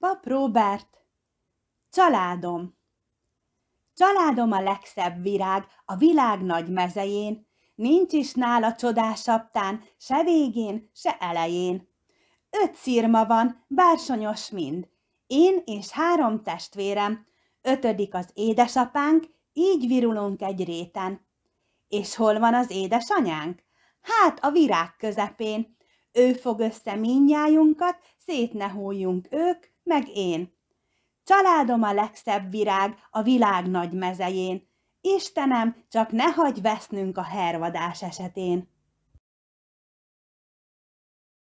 Pap Robert, családom. Családom a legszebb virág a világ nagy mezején, nincs is nála csodásabbtán, se végén, se elején. Öt szirma van, bársonyos mind, én és három testvérem, ötödik az édesapánk, így virulunk egy réten. És hol van az édesanyánk? Hát a virág közepén, ő fog össze minnyájunkat, szét ne hújjunk ők, meg én. Családom a legszebb virág a világ nagy mezején. Istenem, csak ne hagy vesznünk a hervadás esetén.